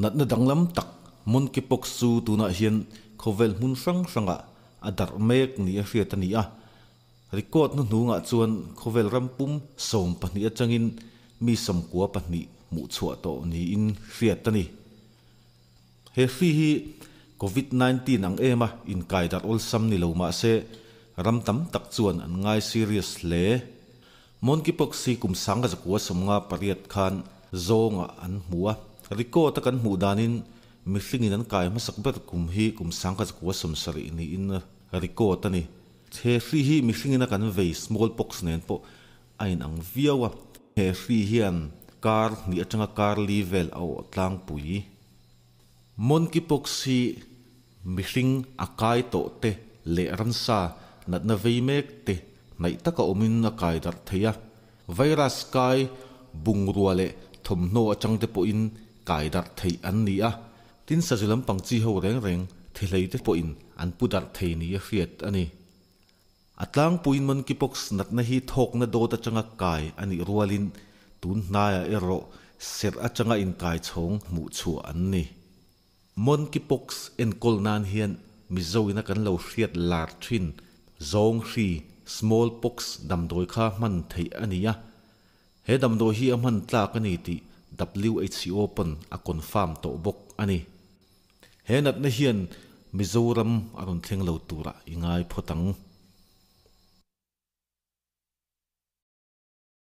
นัดนดังลำตักมุนกิปกสูตูนาเฮียนเขาเวลมุนสังสังอะอดัดเมกนี่เสียตันี่อะริกอดนุนูงะจวนเขาเวลรำปุ่มสมปนี่จังอินมีสมกัวปนี่มุชัวโตนี่อินเสียตันี่เฮฟีฮี COVID-19 ang ema in kaidat olsam ni loma se ramtam takchuan an ngai serious le monkeypox si kum sanga zakwa somnga pariat khan zonga an muwa riko takan hmuh danin mihlingin an kai masak ber kum hi kum sangka zakua samsari ni in riko tani he hri hi mihlingin a kan vei smallpox nen po ain ang viawa he hri hian kar ni atanga kar level au tlang pui monkeypox hi mihring akai to te le ransa nat na vei mek te nai taka omin akai dar theya virus kai bungrua le thomno achang te po in cài đặt thầy anh ní à tin sao zu lam pang chi hậu reng rèn thầy lấy thế po in an pu đặt thầy ní à anh ani atlang pu in man ki box nat na hi thok na do ta changa kai ani rualin tun na ya ero ser a changa in kai chong mu chu an ni mon ki box en kol nan hian mi zo in a kan lo phiệt lar thin zong hri smallpox dam doi kha man thei ania he dam do hi a man tla ka ni ti WHC Open a confirm to bok ani henat na hian mizoram arun thleng lo tura ah, ingai photang